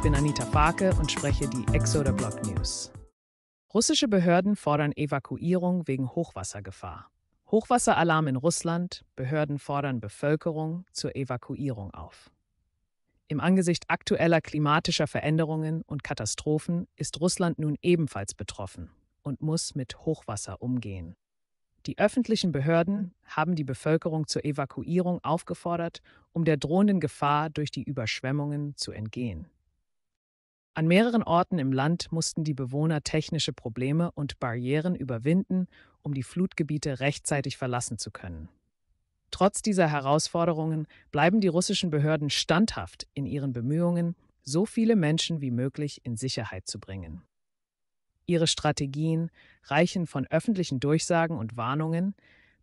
Ich bin Anita Farke und spreche die Exoder Block News. Russische Behörden fordern Evakuierung wegen Hochwassergefahr. Hochwasseralarm in Russland. Behörden fordern Bevölkerung zur Evakuierung auf. Im Angesicht aktueller klimatischer Veränderungen und Katastrophen ist Russland nun ebenfalls betroffen und muss mit Hochwasser umgehen. Die öffentlichen Behörden haben die Bevölkerung zur Evakuierung aufgefordert, um der drohenden Gefahr durch die Überschwemmungen zu entgehen. An mehreren Orten im Land mussten die Bewohner technische Probleme und Barrieren überwinden, um die Flutgebiete rechtzeitig verlassen zu können. Trotz dieser Herausforderungen bleiben die russischen Behörden standhaft in ihren Bemühungen, so viele Menschen wie möglich in Sicherheit zu bringen. Ihre Strategien reichen von öffentlichen Durchsagen und Warnungen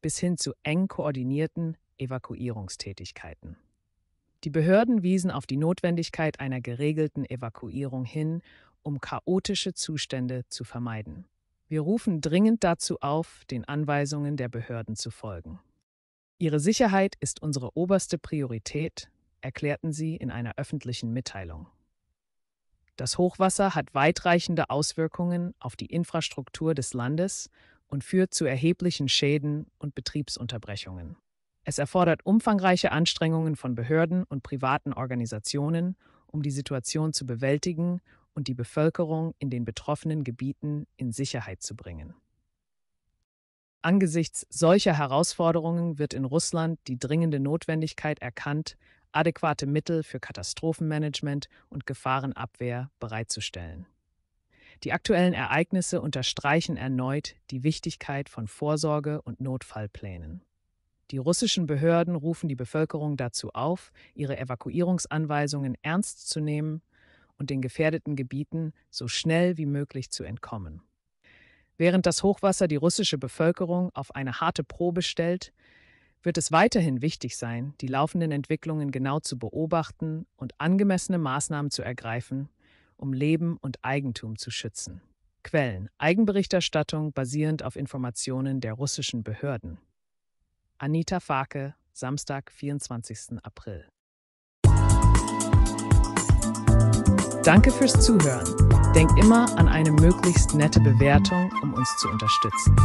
bis hin zu eng koordinierten Evakuierungstätigkeiten. Die Behörden wiesen auf die Notwendigkeit einer geregelten Evakuierung hin, um chaotische Zustände zu vermeiden. Wir rufen dringend dazu auf, den Anweisungen der Behörden zu folgen. Ihre Sicherheit ist unsere oberste Priorität, erklärten sie in einer öffentlichen Mitteilung. Das Hochwasser hat weitreichende Auswirkungen auf die Infrastruktur des Landes und führt zu erheblichen Schäden und Betriebsunterbrechungen. Es erfordert umfangreiche Anstrengungen von Behörden und privaten Organisationen, um die Situation zu bewältigen und die Bevölkerung in den betroffenen Gebieten in Sicherheit zu bringen. Angesichts solcher Herausforderungen wird in Russland die dringende Notwendigkeit erkannt, adäquate Mittel für Katastrophenmanagement und Gefahrenabwehr bereitzustellen. Die aktuellen Ereignisse unterstreichen erneut die Wichtigkeit von Vorsorge und Notfallplänen. Die russischen Behörden rufen die Bevölkerung dazu auf, ihre Evakuierungsanweisungen ernst zu nehmen und den gefährdeten Gebieten so schnell wie möglich zu entkommen. Während das Hochwasser die russische Bevölkerung auf eine harte Probe stellt, wird es weiterhin wichtig sein, die laufenden Entwicklungen genau zu beobachten und angemessene Maßnahmen zu ergreifen, um Leben und Eigentum zu schützen. Quellen: Eigenberichterstattung basierend auf Informationen der russischen Behörden. Anita Farke, Samstag, 24. April. Danke fürs Zuhören. Denk immer an eine möglichst nette Bewertung, um uns zu unterstützen.